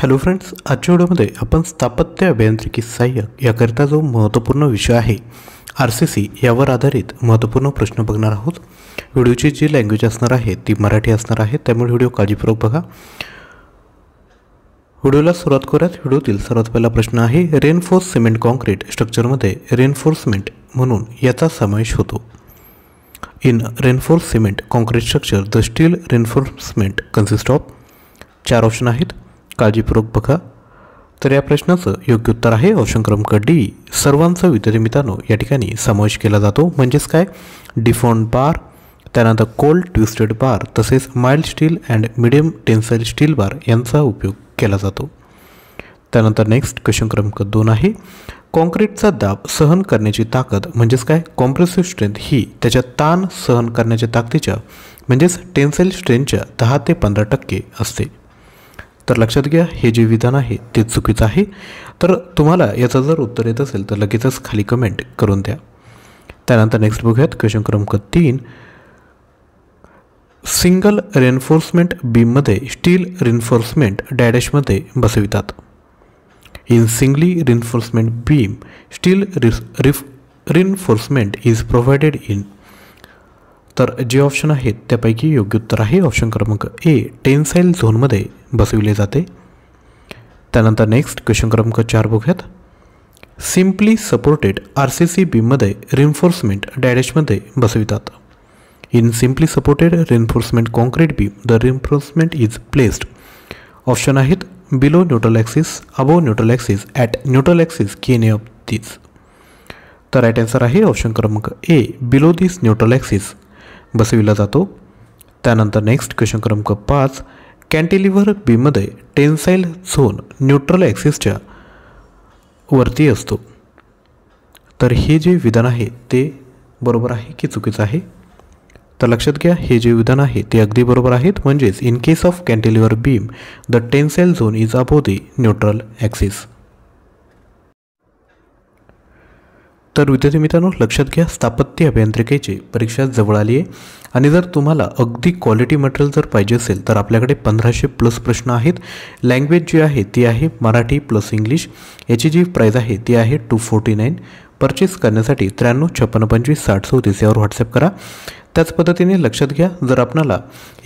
hello friends आजच्या व्हिडिओमध्ये आपण स्थापत्य अभियांत्रिकी सहाय्य याकरिता जो महत्त्वपूर्ण विषय आहे आर सी सी यावर आधारित महत्त्वपूर्ण प्रश्न बघणार आहोत व्हिडिओची जी लँग्वेज असणार आहे ती मराठी असणार आहे त्यामुळे व्हिडिओ काळजीपूर्वक बघा व्हिडिओला सुरुवात करूयात व्हिडिओतील सर्वात पहिला प्रश्न आहे रेनफोर्स सिमेंट कॉन्क्रीट स्ट्रक्चरमध्ये रेनफोर्समेंट म्हणून याचा समावेश होतो in reinforce cement concrete structure the steel reinforcement consist of चार ऑप्शन आहेत काळजीपूर्वक बघा तर या प्रश्नाचं योग्य उत्तर आहे ऑप्शन क्रमांक डी सर्वांचा विद्यार्थी या ठिकाणी समावेश केला जातो म्हणजेच काय डिफॉन बार त्यानंतर कोल्ड ट्विस्टेड बार तसेच mild steel and medium tensile steel bar यांचा उपयोग केला जातो त्यानंतर नेक्स्ट क्वेश्चन क्रमांक दोन आहे कॉन्क्रीटचा दाब सहन करण्याची ताकद म्हणजेच काय कॉम्प्रेसिव्ह स्ट्रेंथ ही त्याच्या ताण सहन करण्याच्या ताकदीच्या म्हणजेच टेन्साईल स्ट्रेंथच्या दहा ते पंधरा टक्के असते तर लक्षात घ्या हे जे विधान आहे ते चुकीचं आहे तर तुम्हाला याचं जर उत्तर येत असेल तर लगेचच खाली कमेंट करून द्या त्यानंतर नेक्स्ट बघूयात क्वेश्चन क्रमांक तीन सिंगल रेन्फोर्समेंट बीममध्ये स्टील रेन्फोर्समेंट डॅडॅशमध्ये बसवितात in singly reinforcement beam steel रिफ रिन्फोर्समेंट इज प्रोव्हाइडेड इन तर जे ऑप्शन आहेत त्यापैकी योग्य उत्तर आहे ऑप्शन क्रमांक ए टेन्साईल झोनमध्ये बसविले जाते त्यानंतर नेक्स्ट क्वेश्चन क्रमांक चार बघूयात simply supported R C C बीमध्ये रिन्फोर्समेंट डॅडेशमध्ये बसवितात in simply supported reinforcement concrete beam the reinforcement is placed option आहेत below neutral axis above neutral axis at neutral axis none of this तर right answer आहे option क्रमांक A below this neutral axis बसविला जातो त्यानंतर next question क्रमांक पाच cantilever बीमध्ये टेन्साईल झोन न्यूट्रल ॲक्सिसच्या वरती असतो तर हे जे विधान आहे ते बरोबर आहे की चुकीचं आहे तर लक्षात घ्या हे जे विधान आहे ते अगदी बरोबर आहेत म्हणजेच in case of cantilever beam the tensile zone is above the neutral axis तर विद्यार्थी मित्रांनो लक्षात घ्या स्थापत्य अभियांत्रिकेची परीक्षा जवळ आली आहे आणि जर तुम्हाला अगदी क्वालिटी मटेरियल जर पाहिजे असेल तर आपल्याकडे पंधराशे प्लस प्रश्न आहेत लँग्वेज जी आहे ती आहे मराठी प्लस इंग्लिश याची जी प्राईज आहे ती आहे टू फोर्टी नाईन परचेस करण्यासाठी त्र्याण्णव छप्पन्न पंचवीस साठ चौतीस यावर व्हॉट्सअप करा त्याच पद्धतीने लक्षात घ्या जर आपणाला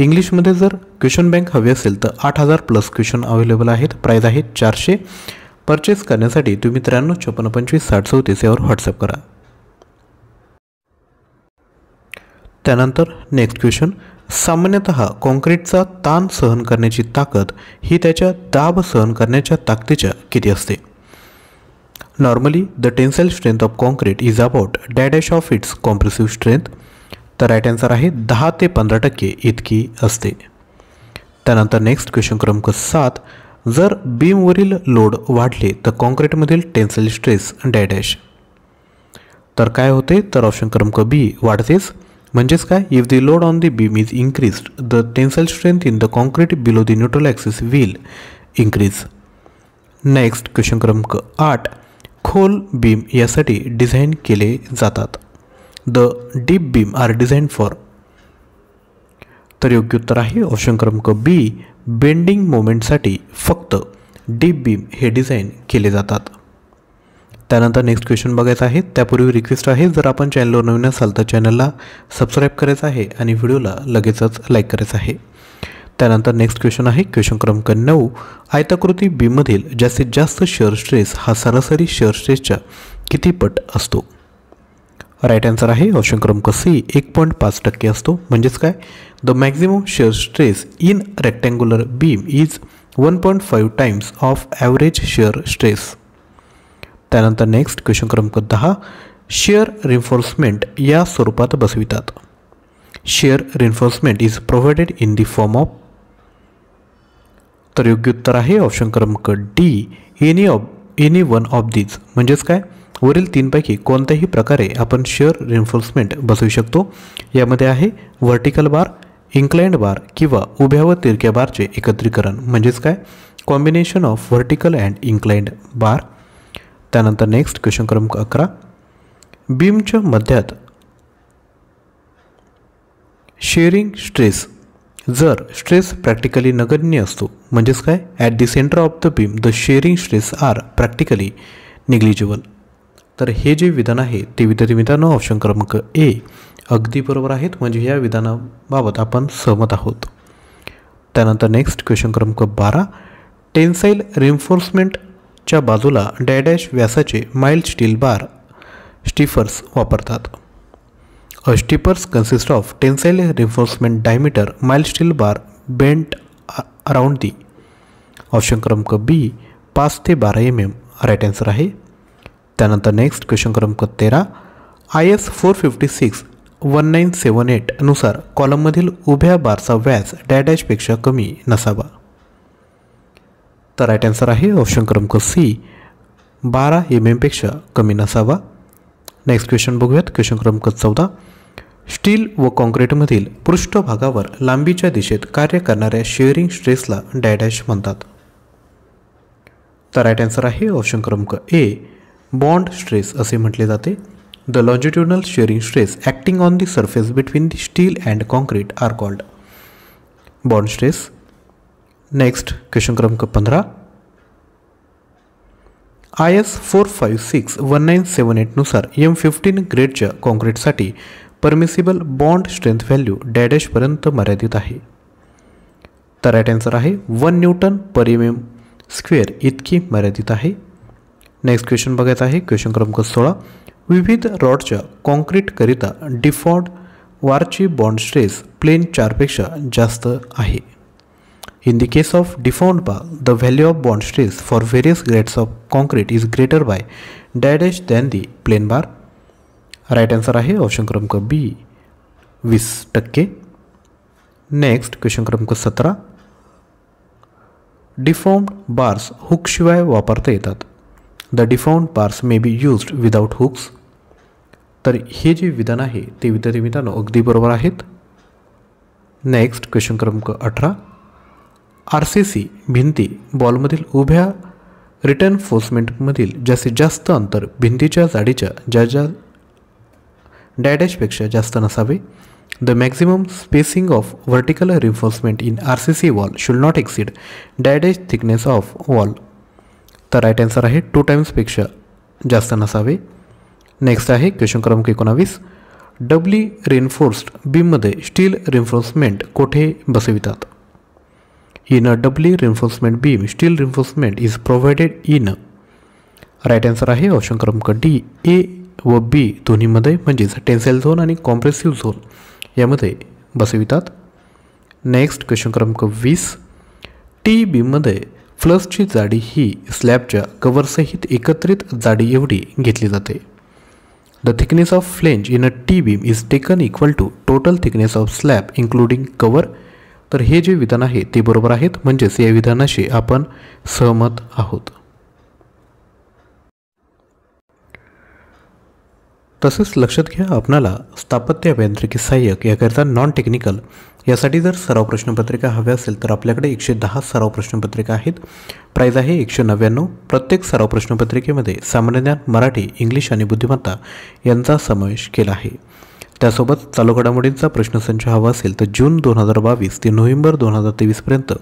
इंग्लिशमध्ये जर क्वेश्चन बँक हवी असेल तर आठ हजार प्लस क्वेश्चन अवेलेबल आहेत प्राईज आहे चारशे परचेस करण्यासाठी तुम्ही त्र्याण्णव छप्पन्न पंचवीस साठ चौतीस यावर व्हॉट्सअप करा त्यानंतर नेक्स्ट क्वेश्चन सामान्यत कॉन्क्रीटचा ताण सहन करण्याची ताकद ही त्याच्या दाब सहन करण्याच्या ताकदीच्या किती असते normally the tensile strength of concrete is about dash of its compressive strength तर राईट आन्सर आहे दहा ते पंधरा टक्के इतकी असते त्यानंतर नेक्स्ट क्वेश्चन क्रमांक सात जर बीमवरील लोड वाढले तर कॉन्क्रीटमधील टेन्सल स्ट्रेस डॅडॅश तर काय होते तर ऑप्शन क्रमांक बी वाढतेच म्हणजेच काय if the load on the beam is increased the tensile strength in the concrete below the neutral axis will increase next question क्रमांक आठ खोल बीम यासाठी डिझाईन केले जातात the deep beam are design for तर योग्य उत्तर आहे ऑप्शन क्रमांक बी बेंडिंग मोमेंटसाठी फक्त डीप बीम हे डिझाईन केले जातात त्यानंतर नेक्स्ट क्वेश्चन बघायचं आहे त्यापूर्वी रिक्वेस्ट आहे जर आपण चॅनलवर नवीन असाल तर चॅनलला सबस्क्राईब करायचं आहे आणि व्हिडिओला लगेचच लाईक करायचं आहे त्यानंतर नेक्स्ट क्वेश्चन आहे क्वेश्चन क्रमांक नऊ आयताकृती बीमधील जास्तीत जास्त शेअर स्ट्रेस हा सरासरी शेअर स्ट्रेसच्या किती पट असतो राईट आन्सर आहे ऑप्शन क्रमांक सी एक पॉईंट पाच टक्के असतो म्हणजेच काय the maximum shear stress in rectangular beam is one point five times of average shear stress त्यानंतर नेक्स्ट क्वेश्चन क्रमांक दहा शेअर रिन्फोर्समेंट या स्वरूपात बसवितात shear reinforcement is provided in the form of तर योग्य उत्तर आहे ऑप्शन क्रमांक D any of any one of these म्हणजेच काय वरील तीनपैकी कोणत्याही प्रकारे आपण शेअर रिन्फोर्समेंट बसवू शकतो यामध्ये आहे व्हर्टिकल बार इन्क्लाइंड बार किंवा उभ्या व तिरक्या बारचे एकत्रीकरण म्हणजेच काय combination of vertical and inclined bar त्यानंतर नेक्स्ट क्वेश्चन क्रमांक अकरा बीमच्या मध्यात शेअरिंग स्ट्रेस जर स्ट्रेस प्रॅक्टिकली नगण्य असतो म्हणजेच काय at the centre of the beam the shearing stress are practically negligible तर हे जे विधान आहे ते विद्यार्थी मित्रांनो ऑप्शन क्रमांक ए अगदी बरोबर आहेत म्हणजे या विधानाबाबत आपण सहमत आहोत त्यानंतर नेक्स्ट क्वेश्चन क्रमांक बारा टेन्साईल रिन्फोर्समेंटच्या बाजूला डॅडॅश व्यासाचे माइल्ड स्टील बार स्टीफर्स वापरतात a consist of tensile reinforcement diameter mild steel bar bent around the option क्रमांक बी पाच ते बारा एम एम राईट आन्सर आहे त्यानंतर नेक्स्ट क्वेश्चन क्रमांक तेरा I S four fifty six one nine seven नुसार कॉलममधील उभ्या बारचा व्यास डॅडॅशपेक्षा कमी नसावा तर राईट आन्सर आहे ऑप्शन क्रमांक सी बारा एम पेक्षा कमी नसावा नेक्स्ट क्वेश्चन बघूयात क्वेश्चन क्रमांक चौदा स्टील व कॉन्क्रीटमधील पृष्ठभागावर लांबीच्या दिशेत कार्य करणाऱ्या शेअरिंग स्ट्रेसला डॅडॅश म्हणतात तर राईट आन्सर आहे ऑप्शन क्रमांक ए बॉन्ड स्ट्रेस असे म्हटले जाते the longitudinal shearing stress acting on the surface between the steel and concrete are called bond stress next question क्रमांक पंधरा I S four five six one nine seven एटनुसार M fifteen ग्रेडच्या कॉन्क्रीटसाठी permissible bond strength value डॅडॅशपर्यंत मर्यादित आहे तर right answer आहे one newton per M M square इतकी मर्यादित आहे नेक्स्ट क्वेश्चन बघायचा आहे क्वेश्चन क्रमांक सोळा विविध रॉडच्या कॉन्क्रीटकरिता डिफॉल्ट वारची बॉन्ड स्ट्रेस प्लेन चारपेक्षा जास्त आहे in the case of default bar the value of bond stress for various grades of concrete is greater by dash than the plain bar right answer आहे ऑप्शन क्रमांक B वीस टक्के next question क्रमांक सतरा deformed bars हुकशिवाय वापरता येतात the deformed bars may be used without hooks तर हे जे विधान आहे ते विद्यार्थी मित्रांनो अगदी बरोबर आहेत नेक्स्ट क्वेश्चन क्रमांक अठरा आर सी सी भिंती बॉलमधील उभ्या रिटर्न फोर्समेंटमधील जास्तीत जास्त अंतर भिंतीच्या जाडीच्या ज्या ज्या डॅडॅशपेक्षा जास्त नसावे the maximum spacing of vertical reinforcement in R C C wall should not exceed dash thickness of wall तर राईट आन्सर आहे टू टाईम्सपेक्षा जास्त नसावे नेक्स्ट आहे क्वेश्चन क्रमांक एकोणावीस डबली रेनफोर्स्ड बीममध्ये स्टील रेन्फोर्समेंट कोठे बसवितात in a doubly reinforcement beam steel reinforcement is provided in right answer आहे ऑप्शन क्रमांक डी ए व बी दोन्हीमध्ये म्हणजेच टेन्सेल झोन आणि कॉम्प्रेसिव्ह झोन यामध्ये बसवितात नेक्स्ट क्वेश्चन क्रमांक वीस टी बीममध्ये फ्लसची जाडी ही स्लॅबच्या कवरसहित एकत्रित जाडी एवढी घेतली जाते the thickness of flange in a T beam is taken equal to total thickness of slab including cover तर हे जे विधान आहे ते बरोबर आहेत म्हणजेच या विधानाशी आपण सहमत आहोत तसंच लक्षात घ्या आपणाला स्थापत्य अभियांत्रिकी सहाय्यक याकरिता नॉन टेक्निकल यासाठी जर सराव प्रश्नपत्रिका हव्या असेल तर आपल्याकडे एकशे दहा सराव प्रश्नपत्रिका आहेत प्राईज आहे एकशे नव्याण्णव प्रत्येक सराव प्रश्नपत्रिकेमध्ये सामान्य ज्ञान मराठी इंग्लिश आणि बुद्धिमत्ता यांचा समावेश केला आहे त्यासोबत चालू घडामोडींचा प्रश्नसंच हवा असेल तर जून दोन हजार बावीस ते नोव्हेंबर दोन हजार तेवीसपर्यंत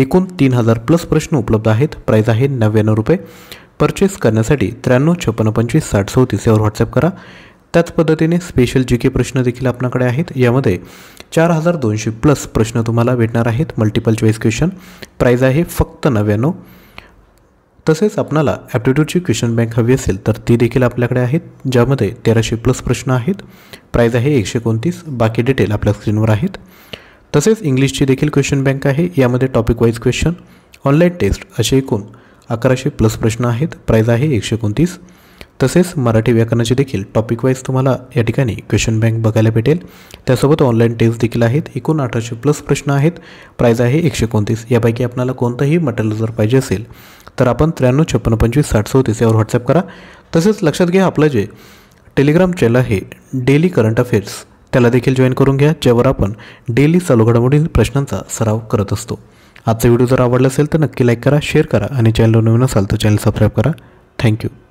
एकूण तीन हजार प्लस प्रश्न उपलब्ध आहेत प्राईज आहे नव्याण्णव रुपये परचेस करण्यासाठी त्र्याण्णव छप्पन्न पंचवीस साठ चौतीस यावर व्हॉट्सअप करा त्याच पद्धतीने स्पेशल जी के प्रश्न देखील आपणाकडे आहेत यामध्ये चार हजार दोनशे प्लस प्रश्न तुम्हाला भेटणार आहेत मल्टिपल चॉईस क्वेश्चन प्राईज आहे फक्त नव्याण्णव तसेच आपणाला ॲप्टिट्यूडची क्वेश्चन बँक हवी असेल तर ती देखील आपल्याकडे आहेत ज्यामध्ये तेराशे प्लस प्रश्न आहेत प्राईज आहे एकशे एकोणतीस बाकी डिटेल आपल्या स्क्रीनवर आहेत तसेच इंग्लिशची देखील क्वेश्चन बँक आहे यामध्ये topic wise question online test असे एकूण अकराशे प्लस प्रश्न आहेत प्राईज आहे एकशे एकोणतीस तसेच मराठी व्याकरणाचे देखील टॉपिक वाईज तुम्हाला या ठिकाणी क्वेश्चन बँक बघायला भेटेल त्यासोबत ऑनलाईन टेस्ट देखील आहेत एकूण अठराशे प्लस प्रश्न आहेत प्राईज आहे एकशे एकोणतीस यापैकी आपल्याला कोणतंही मटेरियल जर पाहिजे असेल तर आपण त्र्याण्णव छप्पन्न पंचवीस साठ चौतीस यावर व्हॉट्सअप करा तसेच लक्षात घ्या आपलं जे टेलिग्राम चॅनल आहे डेली करंट अफेअर्स त्याला देखील जॉईन करून घ्या ज्यावर आपण डेली चालू घडामोडी प्रश्नांचा सराव करत असतो आजचा व्हिडिओ जर आवडला असेल तर नक्की लाईक करा शेअर करा आणि चॅनल नवीन असाल तर चॅनल सबस्क्राईब करा थँक्यू